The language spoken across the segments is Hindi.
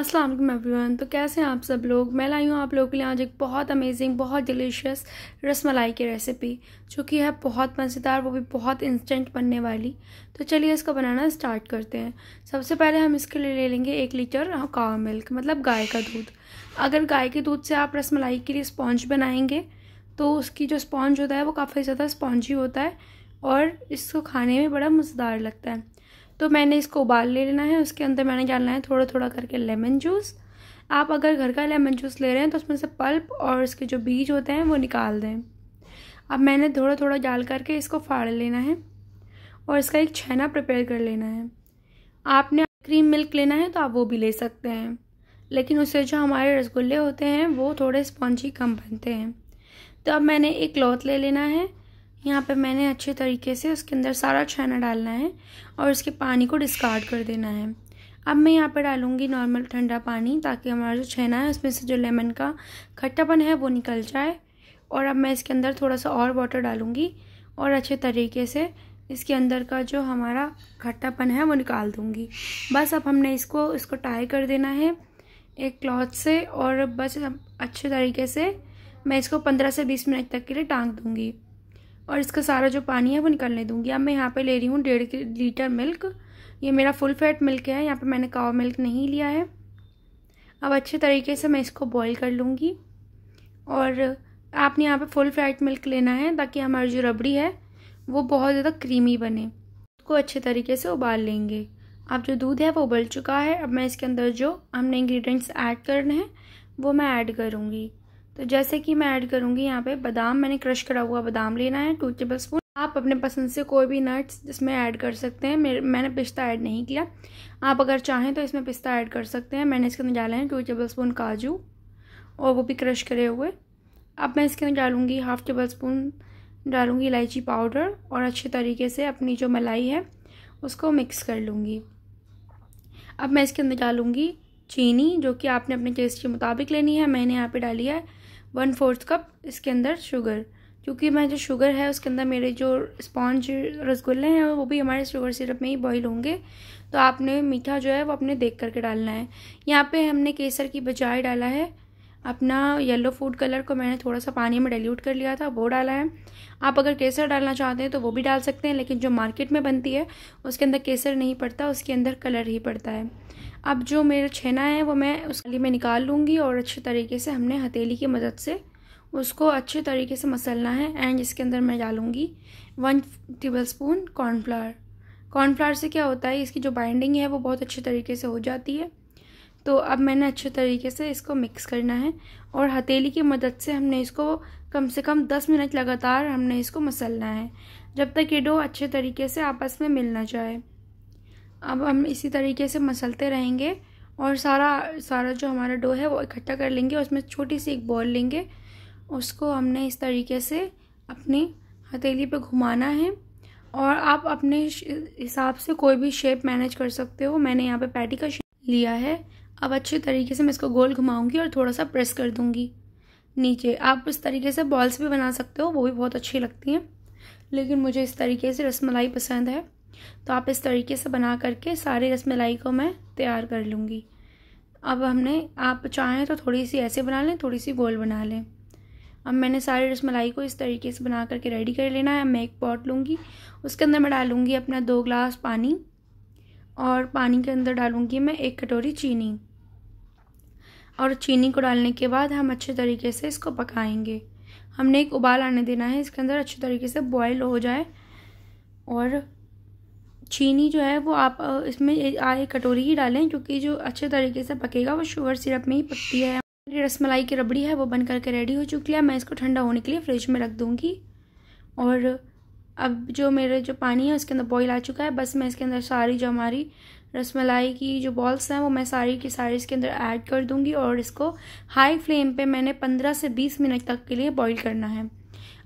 असलम एवरीवन तो कैसे हैं आप सब लोग मैं लाई हूँ आप लोगों के लिए आज एक बहुत अमेजिंग बहुत डिलीशियस रस मलाई की रेसिपी जो कि है बहुत मज़ेदार वो भी बहुत इंस्टेंट बनने वाली तो चलिए इसको बनाना स्टार्ट करते हैं सबसे पहले हम इसके लिए ले लेंगे एक लीटर काव मिल्क मतलब गाय का दूध अगर गाय के दूध से आप रस मलाई के लिए स्पॉन्ज बनाएंगे तो उसकी जो स्पॉन्ज होता है वो काफ़ी ज़्यादा स्पॉन्जी होता है और इसको खाने में बड़ा मज़ेदार लगता है तो मैंने इसको उबाल ले लेना है उसके अंदर मैंने डालना है थोड़ा थोड़ा करके लेमन जूस आप अगर घर का लेमन जूस ले रहे हैं तो उसमें से पल्प और इसके जो बीज होते हैं वो निकाल दें अब मैंने थोड़ा थोड़ा डाल करके इसको फाड़ लेना है और इसका एक छैना प्रिपेयर कर लेना है आपने क्रीम मिल्क लेना है तो आप वो भी ले सकते हैं लेकिन उससे जो हमारे रसगुल्ले होते हैं वो थोड़े स्पॉन्जी कम बनते हैं तो अब मैंने एक क्लॉथ ले लेना है यहाँ पे मैंने अच्छे तरीके से उसके अंदर सारा छाना डालना है और उसके पानी को डिस्कार्ड कर देना है अब मैं यहाँ पे डालूँगी नॉर्मल ठंडा पानी ताकि हमारा जो छेना है उसमें से जो लेमन का खट्टापन है वो निकल जाए और अब मैं इसके अंदर थोड़ा सा और वाटर डालूँगी और अच्छे तरीके से इसके अंदर का जो हमारा खट्टापन है वो निकाल दूँगी बस अब हमने इसको इसको टाई कर देना है एक क्लॉथ से और बस अच्छे तरीके से मैं इसको पंद्रह से बीस मिनट तक के लिए टाँग दूँगी और इसका सारा जो पानी है वो निकलने दूंगी अब मैं यहाँ पे ले रही हूँ डेढ़ लीटर मिल्क ये मेरा फुल फैट मिल्क है यहाँ पे मैंने काव मिल्क नहीं लिया है अब अच्छे तरीके से मैं इसको बॉईल कर लूँगी और आपने यहाँ पे फुल फैट मिल्क लेना है ताकि हमारी जो रबड़ी है वो बहुत ज़्यादा क्रीमी बने उसको अच्छे तरीके से उबाल लेंगे अब जो दूध है वो उबल चुका है अब मैं इसके अंदर जो हमने इंग्रीडियंट्स ऐड करने हैं वो मैं ऐड करूँगी तो जैसे कि मैं ऐड करूँगी यहाँ पे बादाम मैंने क्रश करा हुआ बादाम लेना है टू टेबल स्पून आप अपने पसंद से कोई भी नट्स इसमें ऐड कर सकते हैं मेरे मैंने पिस्ता ऐड नहीं किया आप अगर चाहें तो इसमें पिस्ता ऐड कर सकते हैं मैंने इसके अंदर डाला है टू टेबल स्पून काजू और वो भी क्रश करे हुए अब मैं इसके अंदर डालूँगी हाफ़ टेबल स्पून डालूँगी इलायची पाउडर और अच्छे तरीके से अपनी जो मलाई है उसको मिक्स कर लूँगी अब मैं इसके अंदर डालूँगी चीनी जो कि आपने अपने टेस्ट के मुताबिक लेनी है मैंने यहाँ पे डाली है वन फोर्थ कप इसके अंदर शुगर क्योंकि मैं जो शुगर है उसके अंदर मेरे जो स्पॉन्ज रसगुल्ले हैं वो भी हमारे शुगर सिरप में ही बॉईल होंगे तो आपने मीठा जो है वो अपने देख करके डालना है यहाँ पे हमने केसर की बजाय डाला है अपना येलो फूड कलर को मैंने थोड़ा सा पानी में डाइल्यूट कर लिया था वो डाला है आप अगर केसर डालना चाहते हैं तो वो भी डाल सकते हैं लेकिन जो मार्केट में बनती है उसके अंदर केसर नहीं पड़ता उसके अंदर कलर ही पड़ता है अब जो मेरा छेना है वो मैं उस थाली में निकाल लूँगी और अच्छे तरीके से हमने हथेली की मदद से उसको अच्छे तरीके से मसलना है एंड इसके अंदर मैं डालूँगी one tablespoon cornflour cornflour से क्या होता है इसकी जो बाइंडिंग है वो बहुत अच्छे तरीके से हो जाती है तो अब मैंने अच्छे तरीके से इसको मिक्स करना है और हथेली की मदद से हमने इसको कम से कम दस मिनट लगातार हमने इसको मसलना है जब तक ये डो अच्छे तरीके से आपस में मिलना जाए अब हम इसी तरीके से मसलते रहेंगे और सारा सारा जो हमारा डो है वो इकट्ठा कर लेंगे उसमें छोटी सी एक बॉल लेंगे उसको हमने इस तरीके से अपनी हथेली पे घुमाना है और आप अपने हिसाब से कोई भी शेप मैनेज कर सकते हो मैंने यहाँ पे पैटी का शेप लिया है अब अच्छे तरीके से मैं इसको गोल घुमाऊंगी और थोड़ा सा प्रेस कर दूंगी नीचे आप इस तरीके से बॉल्स भी बना सकते हो वो भी बहुत अच्छी लगती हैं लेकिन मुझे इस तरीके से रसमलाई पसंद है तो आप इस तरीके से बना करके सारे रसमलाई को मैं तैयार कर लूँगी अब हमने आप चाहें तो थोड़ी सी ऐसे बना लें थोड़ी सी गोल बना लें अब मैंने सारे रसमलाई को इस तरीके से बना करके रेडी कर लेना है मैं एक पॉट लूँगी उसके अंदर मैं डालूँगी अपना दो ग्लास पानी और पानी के अंदर डालूँगी मैं एक कटोरी चीनी और चीनी को डालने के बाद हम अच्छे तरीके से इसको पकाएंगे हमने एक उबाल आने देना है इसके अंदर अच्छे तरीके से बॉयल हो जाए और चीनी जो है वो आप इसमें आए कटोरी ही डालें क्योंकि जो अच्छे तरीके से पकेगा वो शुगर सिरप में ही पकती है रसमलाई की रबड़ी है वो बन करके रेडी हो चुकी है मैं इसको ठंडा होने के लिए फ्रिज में रख दूँगी और अब जो मेरे जो पानी है उसके अंदर बॉईल आ चुका है बस मैं इसके अंदर सारी जो हमारी रसमलाई की जो बॉल्स हैं वो मैं सारी की सारी इसके अंदर ऐड कर दूंगी और इसको हाई फ्लेम पे मैंने 15 से 20 मिनट तक के लिए बॉईल करना है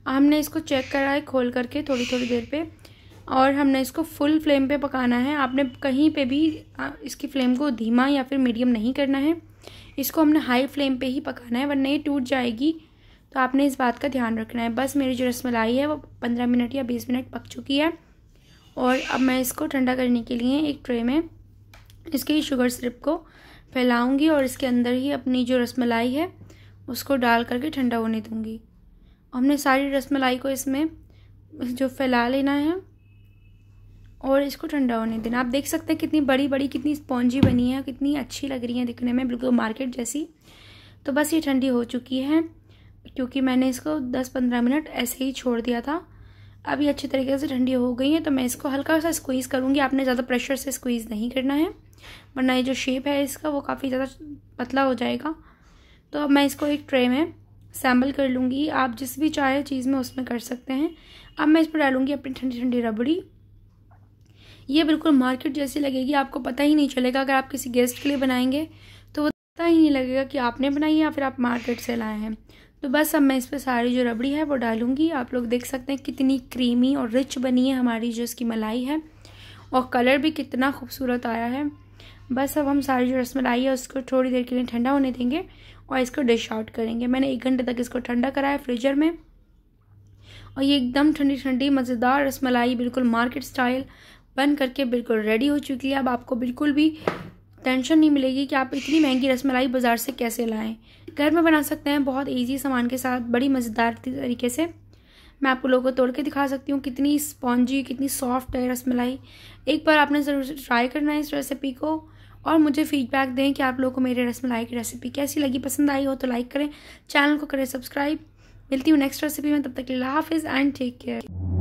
हमने इसको चेक करा है खोल करके थोड़ी थोड़ी देर पे और हमने इसको फुल फ्लेम पे पकाना है आपने कहीं पे भी इसकी फ्लेम को धीमा या फिर मीडियम नहीं करना है इसको हमने हाई फ्लेम पर ही पकाना है वरना ये टूट जाएगी तो आपने इस बात का ध्यान रखना है बस मेरी जो रसमलाई है वो पंद्रह मिनट या बीस मिनट पक चुकी है और अब मैं इसको ठंडा करने के लिए एक ट्रे में इसके ही शुगर सिरप को फैलाऊंगी और इसके अंदर ही अपनी जो रसमलाई है उसको डाल करके ठंडा होने दूंगी हमने सारी रसमलाई को इसमें जो फैला लेना है और इसको ठंडा होने देना आप देख सकते हैं कितनी बड़ी बड़ी कितनी स्पॉन्जी बनी है कितनी अच्छी लग रही है दिखने में बिल्कुल मार्केट जैसी तो बस ये ठंडी हो चुकी है क्योंकि मैंने इसको 10-15 मिनट ऐसे ही छोड़ दिया था अभी अच्छे तरीके से ठंडी हो गई है तो मैं इसको हल्का सा स्क्वीज़ करूँगी आपने ज़्यादा प्रेशर से स्क्वीज़ नहीं करना है वरना ये जो शेप है इसका वो काफ़ी ज़्यादा पतला हो जाएगा तो अब मैं इसको एक ट्रे में सैम्बल कर लूँगी आप जिस भी चाहे चीज़ में उसमें कर सकते हैं अब मैं इस पर डालूँगी अपनी ठंडी ठंडी रबड़ी ये बिल्कुल मार्केट जैसी लगेगी आपको पता ही नहीं चलेगा अगर आप किसी गेस्ट के लिए बनाएंगे तो वो पता ही नहीं लगेगा कि आपने बनाई या फिर आप मार्केट से लाए हैं तो बस अब मैं इस पर सारी जो रबड़ी है वो डालूँगी आप लोग देख सकते हैं कितनी क्रीमी और रिच बनी है हमारी जो इसकी मलाई है और कलर भी कितना खूबसूरत आया है बस अब हम सारी जो रसमलाई है उसको थोड़ी देर के लिए ठंडा होने देंगे और इसको डिश आउट करेंगे मैंने एक घंटे तक इसको ठंडा कराया फ्रीजर में और ये एकदम ठंडी ठंडी मज़ेदार रसमलाई बिल्कुल मार्केट स्टाइल बन करके बिल्कुल रेडी हो चुकी है अब आपको बिल्कुल भी टेंशन नहीं मिलेगी कि आप इतनी महंगी रसमलाई बाज़ार से कैसे लाएं घर में बना सकते हैं बहुत ईजी सामान के साथ बड़ी मज़ेदार तरीके से मैं आपको लोगों को तोड़ के दिखा सकती हूँ कितनी स्पॉन्जी कितनी सॉफ्ट है रसमलाई एक बार आपने ज़रूर ट्राई करना है इस रेसिपी को और मुझे फीडबैक दें कि आप लोगों को मेरे रसमलाई की रेसिपी कैसी लगी पसंद आई हो तो लाइक करें चैनल को करें सब्सक्राइब मिलती हूँ नेक्स्ट रेसिपी में तब तक लाला हाफिज़ एंड टेक केयर